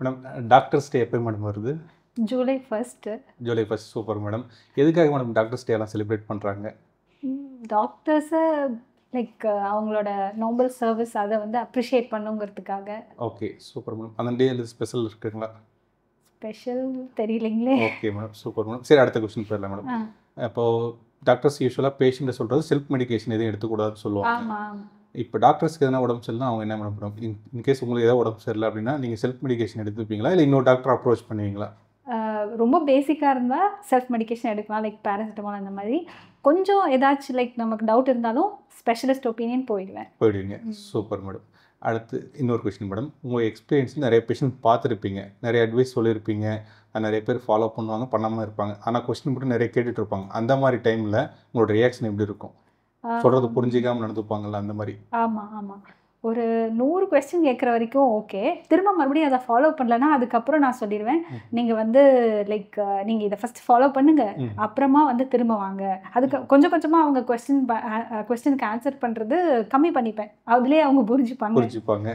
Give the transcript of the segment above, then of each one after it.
madam doctors டே எப்போ madam வருது July first July first super madam எதுக்காக மேடம் டாக்டர்ஸ் டேலாம் செலிப்ரேட் பண்ணுறாங்க டாக்டர்ஸை லைக் அவங்களோட நோபல் சர்வீஸ் அதை வந்து அப்ரிஷியேட் பண்ணுங்கிறதுக்காக ஓகே சூப்பர் மேடம் அந்த டே ஸ்பெஷல் இருக்குங்களா ஸ்பெஷல் தெரியலைங்களே ஓகே மேடம் சூப்பர் மேடம் சரி அடுத்த கொஸ்டின் போயிடலாம் மேடம் இப்போது டாக்டர்ஸ் யூஸ்வலாக பேஷண்ட்டை சொல்கிறது செல்ஃப் மெடிக்கேஷன் எதுவும் எடுத்துக்கூடாதுன்னு சொல்லுவாங்க இப்போ டாக்டர்ஸ்க்கு எதனா உடம்பு சரியில்லை அவங்க என்ன பண்ண இன் இன்கேஸ் உங்களுக்கு ஏதாவது உடம்பு சரியில்லை அப்படின்னா நீங்கள் செல்ஃப் மெடிகேஷன் எடுத்துப்பீங்களா இல்லை இன்னொரு டாக்டர் அப்ரோச் பண்ணுவீங்களா ரொம்ப பேசிக்காக இருந்தால் செல்ஃப் மெடிக்கேஷன் எடுக்கலாம் லைக் பேரசிட்டமால் அந்த மாதிரி கொஞ்சம் ஏதாச்சும் லைக் நமக்கு டவுட் இருந்தாலும் ஸ்பெஷலிஸ்ட் ஒப்பீனியன் போயிடுவேன் போயிடுவீங்க சூப்பர் மேடம் அடுத்து இன்னொரு கொஸ்டின் மேடம் உங்கள் எக்ஸ்பீரியன்ஸ் நிறைய பேஷண்ட் பார்த்துருப்பீங்க நிறைய அட்வைஸ் சொல்லியிருப்பீங்க நிறைய பேர் ஃபாலோ பண்ணுவாங்க பண்ணாமல் இருப்பாங்க ஆனால் கொஸ்டின் மட்டும் நிறைய கேட்டுட்ருப்பாங்க அந்த மாதிரி டைமில் உங்களோட ரியாக்ஷன் எப்படி இருக்கும் சொல்றது புரிஞ்சிக்காம நடந்துப்பாங்கல்ல அந்த மாதிரி ஆமா ஆமா ஒரு நூறு கொஸ்டின் கேட்குற வரைக்கும் ஓகே திரும்ப மறுபடியும் அதை ஃபாலோ பண்ணலன்னா அதுக்கப்புறம் நான் சொல்லிடுவேன் நீங்கள் வந்து லைக் நீங்கள் இதை ஃபஸ்ட் ஃபாலோ பண்ணுங்க அப்புறமா வந்து திரும்ப வாங்க அதுக்கு கொஞ்சம் கொஞ்சமாக அவங்க கொஸ்டின் கொஸ்டினுக்கு ஆன்சர் பண்ணுறது கம்மி பண்ணிப்பேன் அதுலேயே அவங்க புரிஞ்சுப்பாங்க புரிஞ்சுப்பாங்க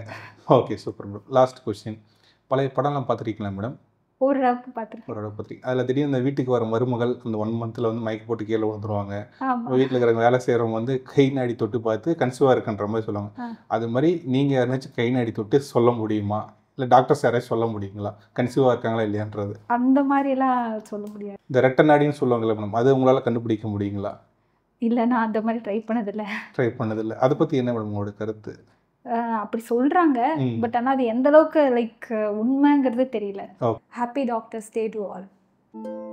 okay super madam last question பழைய படம்லாம் பார்த்துருக்கீங்களா மேடம் ஓரளவுக்கு பார்த்துருக்கேன் ஓரளவுக்கு பார்த்துருக்கேன் அதில் திடீர்னு இந்த வீட்டுக்கு வர மருமகள் அந்த ஒன் மந்த்தில் வந்து மைக் போட்டு கீழே விழுந்துருவாங்க வீட்டில் இருக்கிறவங்க வேலை செய்கிறவங்க வந்து கை நாடி தொட்டு பார்த்து கன்சீவாக இருக்குன்ற மாதிரி சொல்லுவாங்க அது மாதிரி நீங்கள் யாருனாச்சும் கை நாடி தொட்டு சொல்ல முடியுமா இல்லை டாக்டர்ஸ் யாராச்சும் சொல்ல முடியுங்களா கன்சீவாக இருக்காங்களா இல்லையான்றது அந்த மாதிரிலாம் சொல்ல முடியாது இந்த ரெட்ட நாடின்னு சொல்லுவாங்கல்ல மேடம் அது உங்களால் கண்டுபிடிக்க முடியுங்களா இல்லை நான் அந்த மாதிரி ட்ரை பண்ணதில்லை ட்ரை பண்ணதில்லை அதை பற்றி என்ன மேடம் உங்களோட கருத்து அப்படி சொல்றாங்க பட் ஆனா அது எந்த அளவுக்கு லைக் உண்மைங்கிறது தெரியல happy doctors day to all